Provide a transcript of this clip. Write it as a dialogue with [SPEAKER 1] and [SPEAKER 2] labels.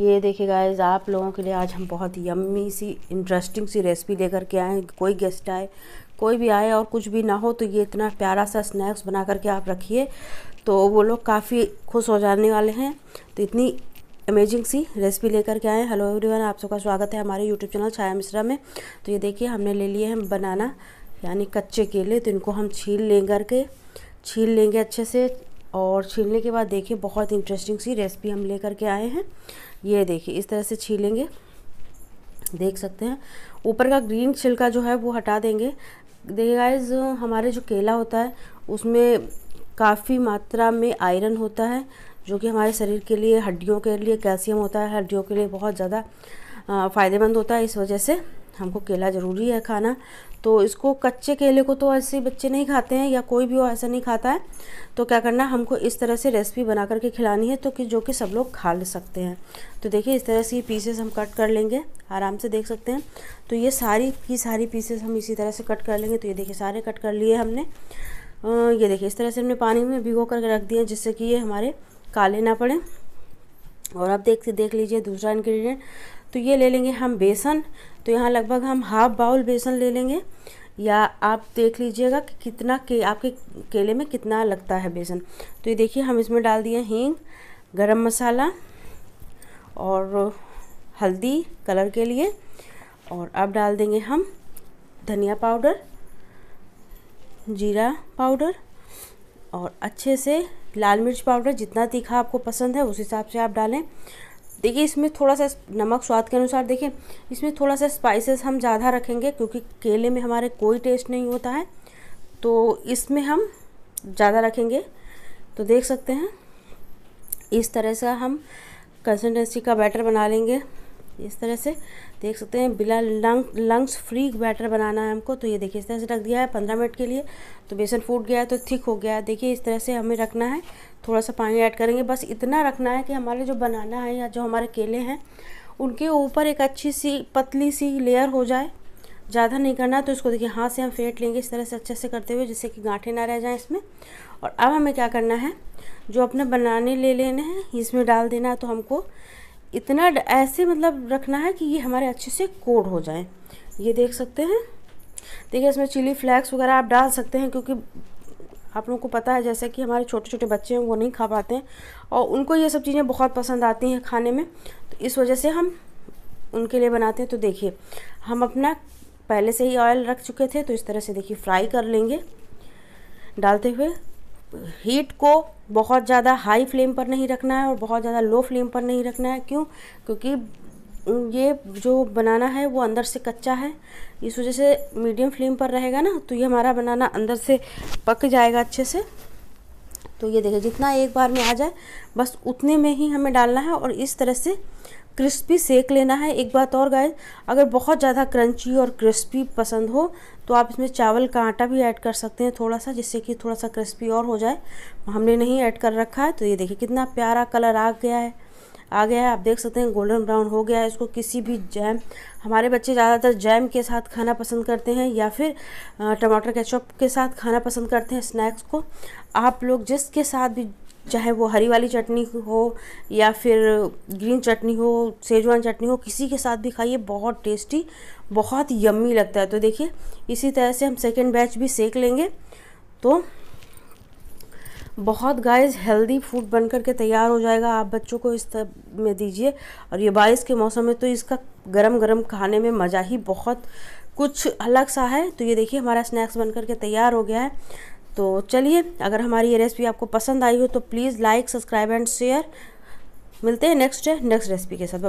[SPEAKER 1] ये देखिए गाइज आप लोगों के लिए आज हम बहुत यम्मी सी इंटरेस्टिंग सी रेसिपी लेकर के आए कोई गेस्ट आए कोई भी आए और कुछ भी ना हो तो ये इतना प्यारा सा स्नैक्स बना करके आप रखिए तो वो लोग काफ़ी खुश हो जाने वाले हैं तो इतनी अमेजिंग सी रेसिपी लेकर के आए हेलो एवरीवन आप सबका स्वागत है हमारे यूट्यूब चैनल छाया मिश्रा में तो ये देखिए हमने ले लिए हैं बनाना यानी कच्चे केले तो इनको हम छील लें करके छील लेंगे अच्छे से और छीलने के बाद देखिए बहुत इंटरेस्टिंग सी रेसिपी हम लेकर के आए हैं ये देखिए इस तरह से छीलेंगे देख सकते हैं ऊपर का ग्रीन छिलका जो है वो हटा देंगे देखिए गाइज हमारे जो केला होता है उसमें काफ़ी मात्रा में आयरन होता है जो कि हमारे शरीर के लिए हड्डियों के लिए कैल्शियम होता है हड्डियों के लिए बहुत ज़्यादा फ़ायदेमंद होता है इस वजह से हमको केला ज़रूरी है खाना तो इसको कच्चे केले को तो ऐसे बच्चे नहीं खाते हैं या कोई भी वो ऐसा नहीं खाता है तो क्या करना हमको इस तरह से रेसिपी बना करके खिलानी है तो कि जो कि सब लोग खा ले सकते हैं तो देखिए इस तरह से ये पीसेस हम कट कर लेंगे आराम से देख सकते हैं तो ये सारी की सारी पीसेस हम इसी तरह से कट कर लेंगे तो ये देखिए सारे कट कर लिए हमने ये देखिए इस तरह से हमने पानी में भिगो करके रख दिए जिससे कि ये हमारे काले ना पड़े और अब देख देख लीजिए दूसरा इन्ग्रीडियंट तो ये ले लेंगे हम बेसन तो यहाँ लगभग हम हाफ बाउल बेसन ले लेंगे या आप देख लीजिएगा कि कितना के आपके केले में कितना लगता है बेसन तो ये देखिए हम इसमें डाल दिए हींग गरम मसाला और हल्दी कलर के लिए और अब डाल देंगे हम धनिया पाउडर जीरा पाउडर और अच्छे से लाल मिर्च पाउडर जितना तीखा आपको पसंद है उस हिसाब से आप डालें देखिए इसमें थोड़ा सा नमक स्वाद के अनुसार देखिए इसमें थोड़ा सा स्पाइसेस हम ज़्यादा रखेंगे क्योंकि केले में हमारे कोई टेस्ट नहीं होता है तो इसमें हम ज़्यादा रखेंगे तो देख सकते हैं इस तरह से हम कंसिस्टेंसी का बैटर बना लेंगे इस तरह से देख सकते हैं बिला लंग लंग्स फ्री बैटर बनाना है हमको तो ये देखिए इस तरह से रख दिया है पंद्रह मिनट के लिए तो बेसन फूट गया है तो थिक हो गया है देखिए इस तरह से हमें रखना है थोड़ा सा पानी ऐड करेंगे बस इतना रखना है कि हमारे जो बनाना है या जो हमारे केले हैं उनके ऊपर एक अच्छी सी पतली सी लेयर हो जाए ज़्यादा नहीं करना तो इसको देखिए हाथ से हम फेंट लेंगे इस तरह से अच्छे से करते हुए जिससे कि गांठे ना रह जाए इसमें और अब हमें क्या करना है जो अपने बनाने ले लेने हैं इसमें डाल देना तो हमको इतना ऐसे मतलब रखना है कि ये हमारे अच्छे से कोड हो जाए ये देख सकते हैं देखिए इसमें चिली फ्लैक्स वगैरह आप डाल सकते हैं क्योंकि आप लोगों को पता है जैसे कि हमारे छोटे छोटे बच्चे हैं वो नहीं खा पाते हैं और उनको ये सब चीज़ें बहुत पसंद आती हैं खाने में तो इस वजह से हम उनके लिए बनाते हैं तो देखिए हम अपना पहले से ही ऑयल रख चुके थे तो इस तरह से देखिए फ्राई कर लेंगे डालते हुए हीट को बहुत ज़्यादा हाई फ्लेम पर नहीं रखना है और बहुत ज़्यादा लो फ्लेम पर नहीं रखना है क्यों क्योंकि ये जो बनाना है वो अंदर से कच्चा है इस वजह से मीडियम फ्लेम पर रहेगा ना तो ये हमारा बनाना अंदर से पक जाएगा अच्छे से तो ये देखिए जितना एक बार में आ जाए बस उतने में ही हमें डालना है और इस तरह से क्रिस्पी सेक लेना है एक बात और गाय अगर बहुत ज़्यादा क्रंची और क्रिस्पी पसंद हो तो आप इसमें चावल का आटा भी ऐड कर सकते हैं थोड़ा सा जिससे कि थोड़ा सा क्रिस्पी और हो जाए हमने नहीं ऐड कर रखा है तो ये देखिए कितना प्यारा कलर आ गया है आ गया है आप देख सकते हैं गोल्डन ब्राउन हो गया है इसको किसी भी जैम हमारे बच्चे ज़्यादातर जैम के साथ खाना पसंद करते हैं या फिर टमाटर केचप के साथ खाना पसंद करते हैं स्नैक्स को आप लोग जिसके साथ भी चाहे वो हरी वाली चटनी हो या फिर ग्रीन चटनी हो सेजवान चटनी हो किसी के साथ भी खाइए बहुत टेस्टी बहुत यम्मी लगता है तो देखिए इसी तरह से हम सेकेंड बैच भी सेक लेंगे तो बहुत गाइस हेल्दी फूड बन कर के तैयार हो जाएगा आप बच्चों को इस तब में दीजिए और ये बारिश के मौसम में तो इसका गरम गरम खाने में मज़ा ही बहुत कुछ अलग सा है तो ये देखिए हमारा स्नैक्स बन कर के तैयार हो गया है तो चलिए अगर हमारी ये रेसिपी आपको पसंद आई हो तो please like subscribe and share मिलते हैं नेक्स्ट नेक्स्ट रेसिपी के साथ